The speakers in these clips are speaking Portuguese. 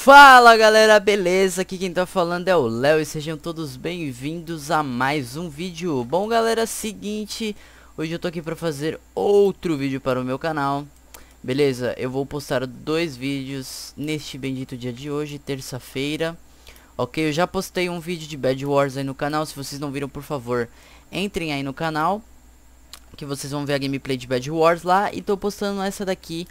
Fala galera, beleza? Aqui quem tá falando é o Léo e sejam todos bem-vindos a mais um vídeo. Bom galera, seguinte, hoje eu tô aqui pra fazer outro vídeo para o meu canal. Beleza, eu vou postar dois vídeos neste bendito dia de hoje, terça-feira. Ok, eu já postei um vídeo de Bad Wars aí no canal, se vocês não viram, por favor, entrem aí no canal. Que vocês vão ver a gameplay de Bad Wars lá e tô postando essa daqui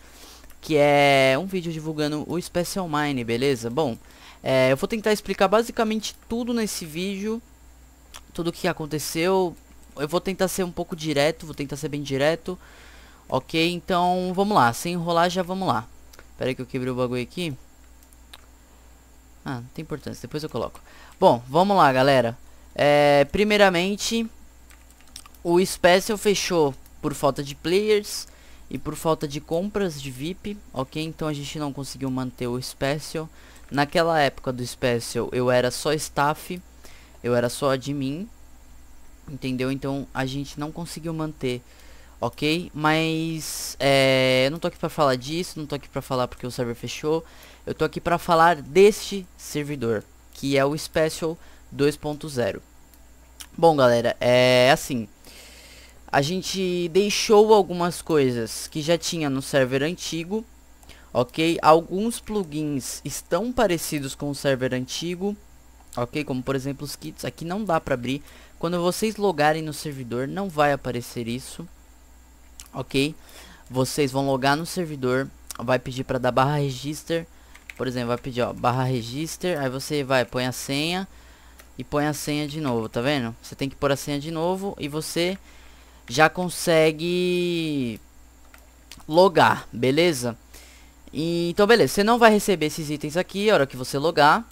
que é um vídeo divulgando o Special Mine, beleza? Bom, é, eu vou tentar explicar basicamente tudo nesse vídeo, tudo que aconteceu. Eu vou tentar ser um pouco direto, vou tentar ser bem direto, ok? Então, vamos lá, sem enrolar já vamos lá. Pera aí que eu quebrei o bagulho aqui. Ah, não tem importância, depois eu coloco. Bom, vamos lá, galera. É, primeiramente, o Special fechou por falta de players. E por falta de compras de VIP, ok? Então a gente não conseguiu manter o Special. Naquela época do Special eu era só staff, eu era só admin, entendeu? Então a gente não conseguiu manter, ok? Mas é, eu não tô aqui pra falar disso, não tô aqui pra falar porque o server fechou. Eu tô aqui pra falar deste servidor, que é o Special 2.0. Bom galera, é assim, a gente deixou algumas coisas que já tinha no server antigo, ok? Alguns plugins estão parecidos com o server antigo, ok? Como por exemplo os kits, aqui não dá para abrir. Quando vocês logarem no servidor não vai aparecer isso, ok? Vocês vão logar no servidor, vai pedir para dar barra register, por exemplo, vai pedir ó, barra register, aí você vai, põe a senha e põe a senha de novo, tá vendo? Você tem que pôr a senha de novo e você já consegue logar, beleza? E, então, beleza, você não vai receber esses itens aqui a hora que você logar.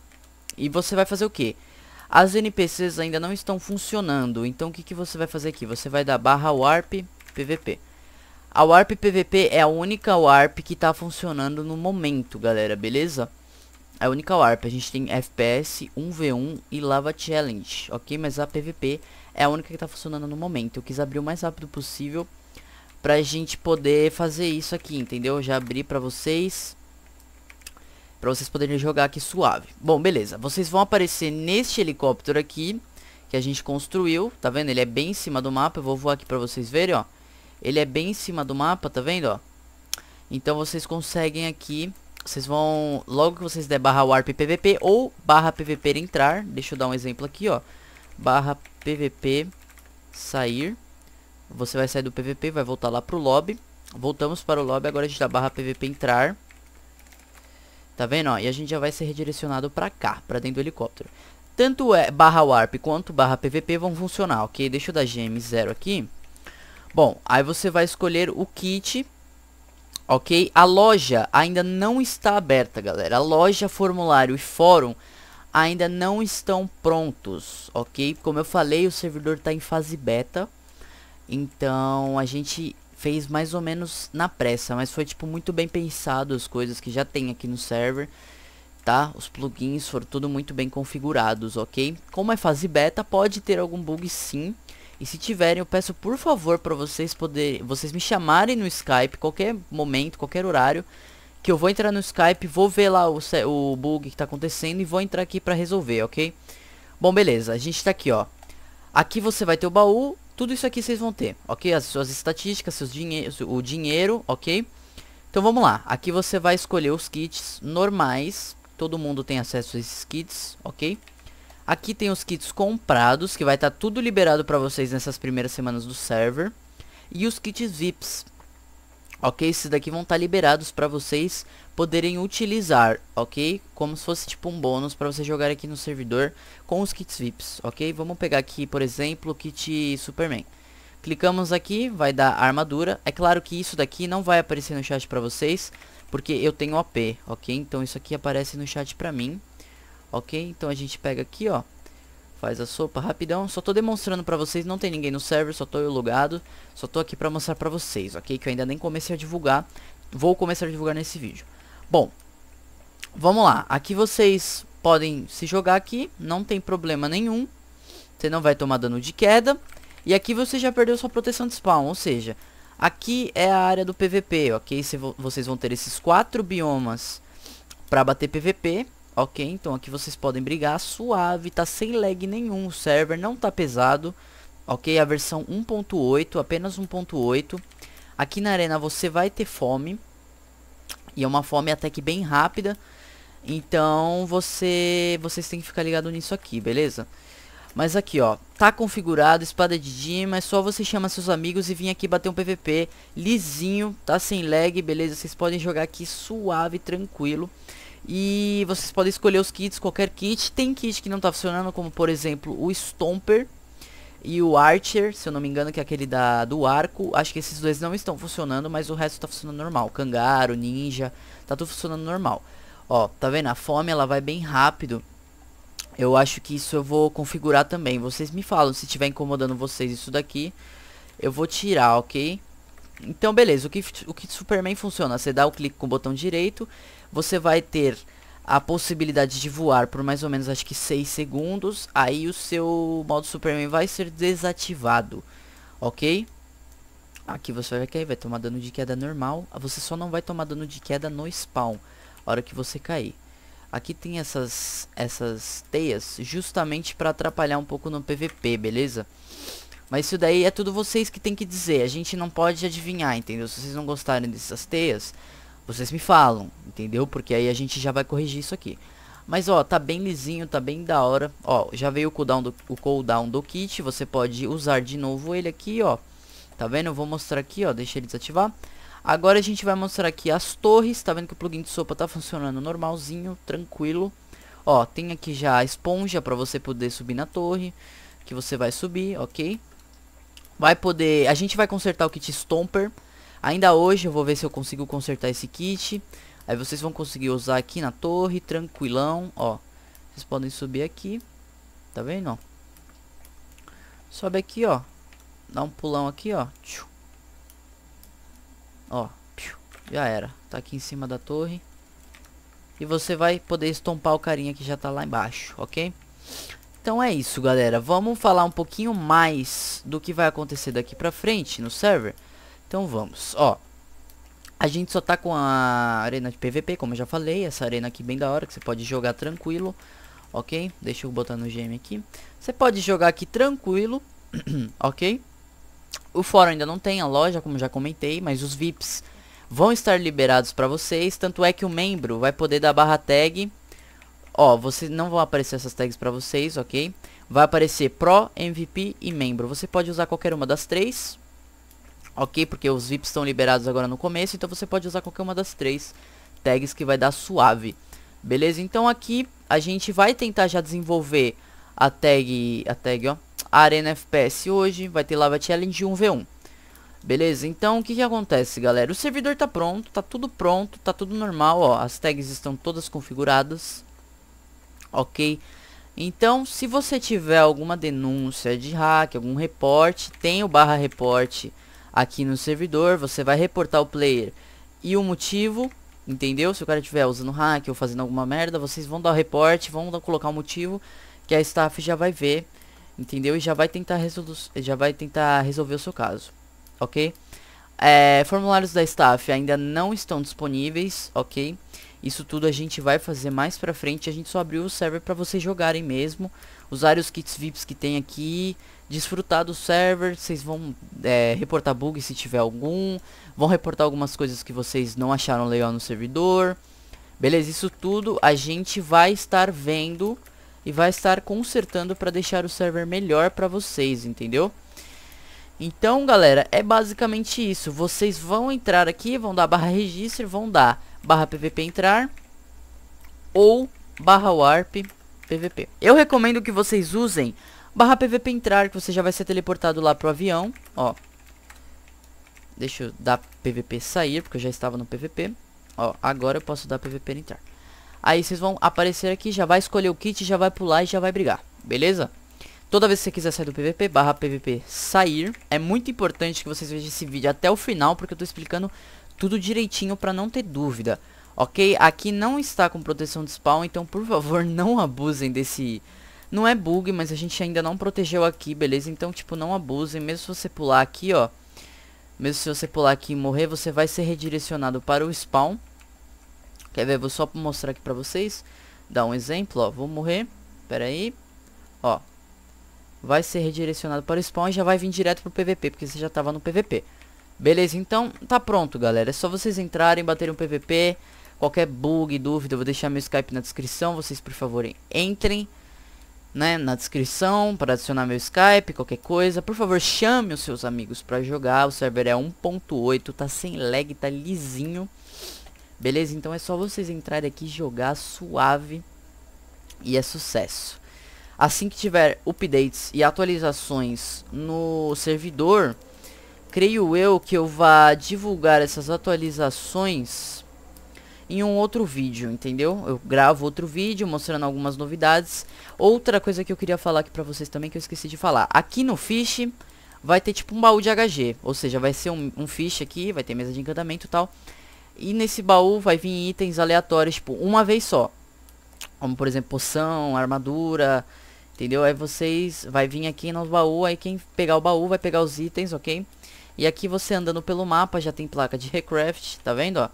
E você vai fazer o que? As NPCs ainda não estão funcionando, então o que, que você vai fazer aqui? Você vai dar barra warp pvp. A warp pvp é a única warp que está funcionando no momento, galera, beleza? É a única warp, a gente tem FPS, 1v1 e lava challenge, ok? Mas a pvp é a única que tá funcionando no momento. Eu quis abrir o mais rápido possível pra gente poder fazer isso aqui, entendeu? Já abri pra vocês, pra vocês poderem jogar aqui suave. Bom, beleza, vocês vão aparecer neste helicóptero aqui, que a gente construiu, tá vendo? Ele é bem em cima do mapa, eu vou voar aqui pra vocês verem, ó. Ele é bem em cima do mapa, tá vendo, ó? Então vocês conseguem aqui, vocês vão, logo que vocês der barra warp pvp ou barra pvp entrar, deixa eu dar um exemplo aqui, ó barra pvp sair. Você vai sair do pvp, vai voltar lá pro lobby. Voltamos para o lobby, agora a gente dá barra pvp entrar. Tá vendo? Ó, e a gente já vai ser redirecionado pra cá, pra dentro do helicóptero. Tanto é barra warp quanto barra pvp vão funcionar, ok? Deixa eu dar gm0 aqui. Bom, aí você vai escolher o kit ok? A loja ainda não está aberta, galera. A loja, formulário e fórum ainda não estão prontos, ok? Como eu falei, o servidor está em fase beta. Então a gente fez mais ou menos na pressa, mas foi tipo muito bem pensado as coisas que já tem aqui no server, tá? Os plugins foram tudo muito bem configurados, ok? Como é fase beta, pode ter algum bug sim. E se tiverem, eu peço por favor para vocês poderem, vocês me chamarem no Skype qualquer momento, qualquer horário, que eu vou entrar no Skype, vou ver lá o, o bug que tá acontecendo e vou entrar aqui pra resolver, ok? Bom, beleza, a gente tá aqui, ó. Aqui você vai ter o baú, tudo isso aqui vocês vão ter, ok? As suas estatísticas, seus dinhe o dinheiro, ok? Então vamos lá, aqui você vai escolher os kits normais, todo mundo tem acesso a esses kits, ok? Aqui tem os kits comprados, que vai estar tá tudo liberado para vocês nessas primeiras semanas do server. E os kits VIPs, ok? Esses daqui vão estar tá liberados para vocês poderem utilizar, ok? Como se fosse tipo um bônus para você jogar aqui no servidor com os kits VIPs, ok? Vamos pegar aqui, por exemplo, o kit Superman. Clicamos aqui, vai dar armadura. É claro que isso daqui não vai aparecer no chat para vocês, porque eu tenho OP, ok? Então isso aqui aparece no chat para mim, ok? Então a gente pega aqui, ó. Faz a sopa rapidão. Só tô demonstrando pra vocês, não tem ninguém no server, só tô eu logado. Só tô aqui pra mostrar pra vocês, ok? Que eu ainda nem comecei a divulgar. Vou começar a divulgar nesse vídeo. Bom, vamos lá. Aqui vocês podem se jogar aqui, não tem problema nenhum. Você não vai tomar dano de queda. E aqui você já perdeu sua proteção de spawn, ou seja... Aqui é a área do PVP, ok? vocês vão ter esses quatro biomas pra bater PVP. Ok, então aqui vocês podem brigar suave, tá sem lag nenhum, o server não tá pesado. Ok, a versão 1.8, apenas 1.8. Aqui na arena você vai ter fome. E é uma fome até que bem rápida. Então você vocês têm que ficar ligado nisso aqui, beleza? Mas aqui ó, tá configurado, espada de Dima, é só você chamar seus amigos e vir aqui bater um PVP lisinho, tá sem lag, beleza? Vocês podem jogar aqui suave, tranquilo. E vocês podem escolher os kits, qualquer kit. Tem kit que não tá funcionando, como por exemplo o Stomper e o Archer, se eu não me engano, que é aquele da, do arco. Acho que esses dois não estão funcionando, mas o resto tá funcionando normal. Cangaro, Ninja, tá tudo funcionando normal. Ó, tá vendo? A fome ela vai bem rápido. Eu acho que isso eu vou configurar também. Vocês me falam se estiver incomodando vocês isso daqui. Eu vou tirar, ok? Então, beleza. O que, o que Superman funciona? Você dá o clique com o botão direito. Você vai ter a possibilidade de voar por mais ou menos acho que 6 segundos. Aí o seu modo Superman vai ser desativado, ok? Aqui você vai cair, vai tomar dano de queda normal. Você só não vai tomar dano de queda no spawn, hora que você cair. Aqui tem essas, essas teias justamente para atrapalhar um pouco no PVP, beleza? Mas isso daí é tudo vocês que tem que dizer, a gente não pode adivinhar, entendeu? Se vocês não gostarem dessas teias, vocês me falam, entendeu? Porque aí a gente já vai corrigir isso aqui. Mas ó, tá bem lisinho, tá bem da hora. Ó, já veio o cooldown do, o cooldown do kit, você pode usar de novo ele aqui, ó. Tá vendo? Eu vou mostrar aqui, ó, deixa ele desativar. Agora a gente vai mostrar aqui as torres, tá vendo que o plugin de sopa tá funcionando normalzinho, tranquilo. Ó, tem aqui já a esponja pra você poder subir na torre, que você vai subir, ok? Vai poder, a gente vai consertar o kit Stomper, Ainda hoje eu vou ver se eu consigo consertar esse kit. Aí vocês vão conseguir usar aqui na torre, tranquilão, ó. Vocês podem subir aqui, tá vendo, ó. Sobe aqui, ó. Dá um pulão aqui, ó. Ó, já era. Tá aqui em cima da torre. E você vai poder estompar o carinha que já tá lá embaixo, ok? Então é isso, galera. Vamos falar um pouquinho mais do que vai acontecer daqui pra frente no server. Então vamos, ó. A gente só tá com a arena de PVP, como eu já falei. Essa arena aqui bem da hora, que você pode jogar tranquilo. Ok? Deixa eu botar no GM aqui. Você pode jogar aqui tranquilo. ok? O fórum ainda não tem a loja, como já comentei. Mas os VIPs vão estar liberados pra vocês. Tanto é que o membro vai poder dar barra tag. Ó, vocês não vão aparecer essas tags pra vocês, ok? Vai aparecer Pro, MVP e Membro. Você pode usar qualquer uma das três ok? Porque os VIPs estão liberados agora no começo, então você pode usar qualquer uma das três tags que vai dar suave. Beleza? Então aqui a gente vai tentar já desenvolver a tag, a tag, ó, Arena FPS hoje, vai ter Lava Challenge 1v1. Beleza? Então, o que que acontece, galera? O servidor tá pronto, tá tudo pronto, tá tudo normal, ó, as tags estão todas configuradas. OK? Então, se você tiver alguma denúncia de hack, algum reporte, tem o barra reporte aqui no servidor, você vai reportar o player e o motivo, entendeu? Se o cara estiver usando hack ou fazendo alguma merda, vocês vão dar o reporte, vão colocar o motivo, que a staff já vai ver, entendeu? E já vai tentar, resolu já vai tentar resolver o seu caso, ok? É, formulários da staff ainda não estão disponíveis, ok? Isso tudo a gente vai fazer mais pra frente. A gente só abriu o server pra vocês jogarem mesmo. Usarem os kits VIPs que tem aqui. Desfrutar do server. Vocês vão é, reportar bug se tiver algum. Vão reportar algumas coisas que vocês não acharam legal no servidor. Beleza, isso tudo a gente vai estar vendo e vai estar consertando para deixar o server melhor para vocês, entendeu? Então, galera, é basicamente isso. Vocês vão entrar aqui, vão dar barra registro, vão dar barra pvp entrar ou barra warp pvp. Eu recomendo que vocês usem barra pvp entrar, que você já vai ser teleportado lá pro avião, ó. Deixa eu dar pvp sair, porque eu já estava no pvp. Ó, agora eu posso dar pvp entrar. Aí vocês vão aparecer aqui, já vai escolher o kit, já vai pular e já vai brigar, beleza? Toda vez que você quiser sair do PVP, barra PVP sair. É muito importante que vocês vejam esse vídeo até o final, porque eu tô explicando tudo direitinho para não ter dúvida, ok? Aqui não está com proteção de spawn, então por favor não abusem desse... Não é bug, mas a gente ainda não protegeu aqui, beleza? Então, tipo, não abusem, mesmo se você pular aqui, ó. Mesmo se você pular aqui e morrer, você vai ser redirecionado para o spawn. Quer ver? Vou só mostrar aqui pra vocês. Dar um exemplo, ó. Vou morrer. Pera aí. Ó. Vai ser redirecionado para o spawn e já vai vir direto pro PVP, porque você já tava no PVP. Beleza, então tá pronto, galera. É só vocês entrarem, baterem um PVP. Qualquer bug, dúvida, eu vou deixar meu Skype na descrição. Vocês, por favor, entrem né, na descrição para adicionar meu Skype, qualquer coisa. Por favor, chame os seus amigos para jogar. O server é 1.8, tá sem lag, tá lisinho. Beleza? Então é só vocês entrarem aqui, jogar suave e é sucesso. Assim que tiver updates e atualizações no servidor, creio eu que eu vá divulgar essas atualizações em um outro vídeo, entendeu? Eu gravo outro vídeo mostrando algumas novidades. Outra coisa que eu queria falar aqui pra vocês também que eu esqueci de falar. Aqui no Fish vai ter tipo um baú de HG, ou seja, vai ser um, um Fish aqui, vai ter mesa de encantamento e tal. E nesse baú vai vir itens aleatórios, tipo, uma vez só. Como, por exemplo, poção, armadura, entendeu? Aí vocês vai vir aqui no baú, aí quem pegar o baú vai pegar os itens, ok? E aqui você andando pelo mapa já tem placa de Recraft, tá vendo, ó?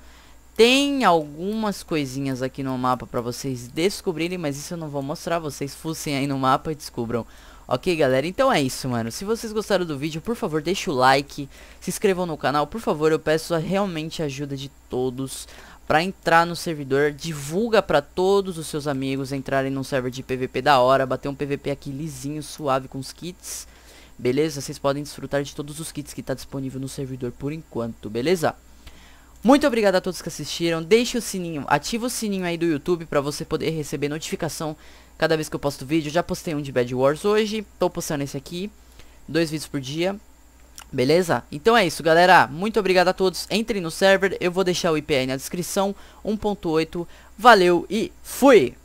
Tem algumas coisinhas aqui no mapa pra vocês descobrirem, mas isso eu não vou mostrar, vocês fussem aí no mapa e descubram. Ok, galera? Então é isso, mano. Se vocês gostaram do vídeo, por favor, deixa o like, se inscrevam no canal, por favor, eu peço a, realmente a ajuda de todos para entrar no servidor, divulga para todos os seus amigos entrarem num server de PVP da hora, bater um PVP aqui lisinho, suave com os kits beleza? Vocês podem desfrutar de todos os kits que está disponível no servidor por enquanto, beleza? Muito obrigado a todos que assistiram, deixe o sininho, ativa o sininho aí do YouTube para você poder receber notificação cada vez que eu posto vídeo. Já postei um de Bad Wars hoje, tô postando esse aqui, dois vídeos por dia, Beleza? Então é isso, galera. Muito obrigado a todos. Entrem no server. Eu vou deixar o IP aí na descrição. 1.8. Valeu e fui!